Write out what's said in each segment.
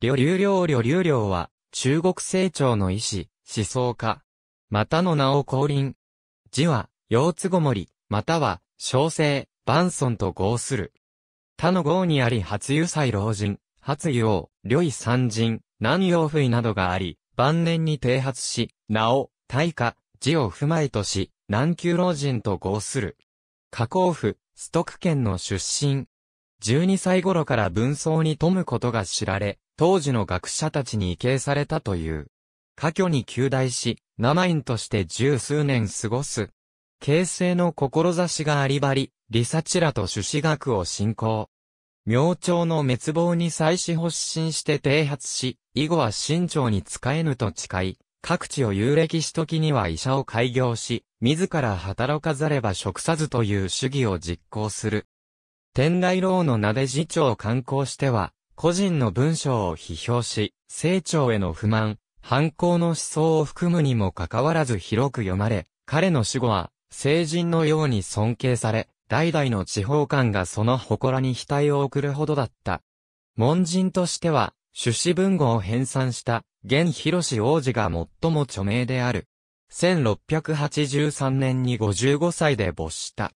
旅流領旅流領は、中国成長の意志、思想家。またの名を降臨。字は、腰つごもり、または、小生、万村と合する。他の号にあり、初遊祭老人、初遊王、旅衣三人、南洋不意などがあり、晩年に定発し、名を、大化、字を踏まえとし、南宮老人と合する。加工府、ストク県の出身。12歳頃から文装に富むことが知られ、当時の学者たちに畏敬されたという。科挙に旧大し、生院として十数年過ごす。形成の志がありばり、リサチラと朱子学を信仰。明朝の滅亡に際し発信して提発し、以後は清朝に使えぬと誓い、各地を遊歴し時には医者を開業し、自ら働かざれば食さずという主義を実行する。天台老の名で次長を観光しては、個人の文章を批評し、成長への不満、反抗の思想を含むにもかかわらず広く読まれ、彼の死後は、成人のように尊敬され、代々の地方官がその祠に額を送るほどだった。門人としては、朱子文語を編纂した、現広王子が最も著名である。1683年に55歳で没した。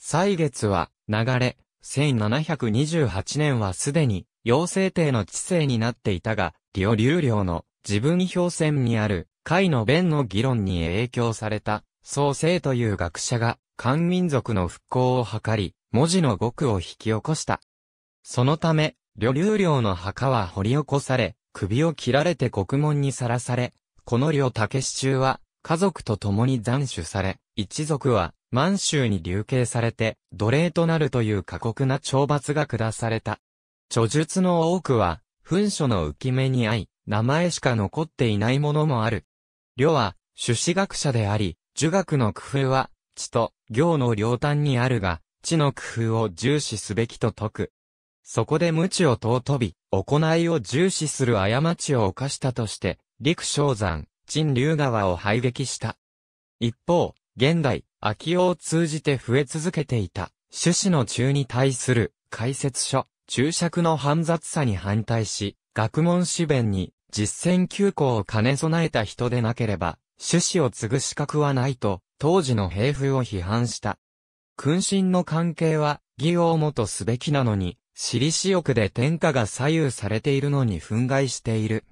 歳月は、流れ、1728年はすでに、妖精帝の知性になっていたが、呂流量の自分表線にある、解の弁の議論に影響された、創生という学者が、漢民族の復興を図り、文字の語句を引き起こした。そのため、呂流量の墓は掘り起こされ、首を切られて国門にさらされ、この呂武志中は、家族と共に斬首され、一族は満州に流刑されて奴隷となるという過酷な懲罰が下された。著述の多くは、文書の浮き目に合い、名前しか残っていないものもある。呂は、朱子学者であり、儒学の工夫は、知と行の両端にあるが、知の工夫を重視すべきと説く。そこで無知を尊び、行いを重視する過ちを犯したとして、陸昇山、陳竜川を排撃した。一方、現代、秋尾を通じて増え続けていた、種子の中に対する解説書、注釈の煩雑さに反対し、学問詩弁に実践休校を兼ね備えた人でなければ、趣旨を継ぐ資格はないと、当時の兵風を批判した。君臣の関係は、義をもとすべきなのに、私利私欲で天下が左右されているのに憤慨している。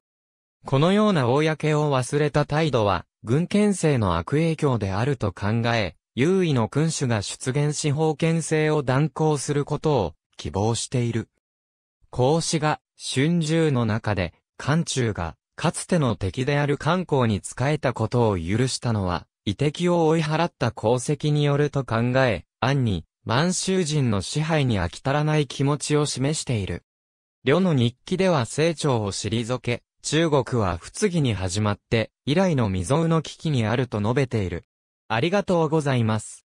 このような公を忘れた態度は、軍権制の悪影響であると考え、優位の君主が出現し封権制を断行することを希望している。孔子が春秋の中で、漢中がかつての敵である漢公に仕えたことを許したのは、遺敵を追い払った功績によると考え、暗に満州人の支配に飽き足らない気持ちを示している。両の日記では成長を退け、中国は不次に始まって、以来の未曾有の危機にあると述べている。ありがとうございます。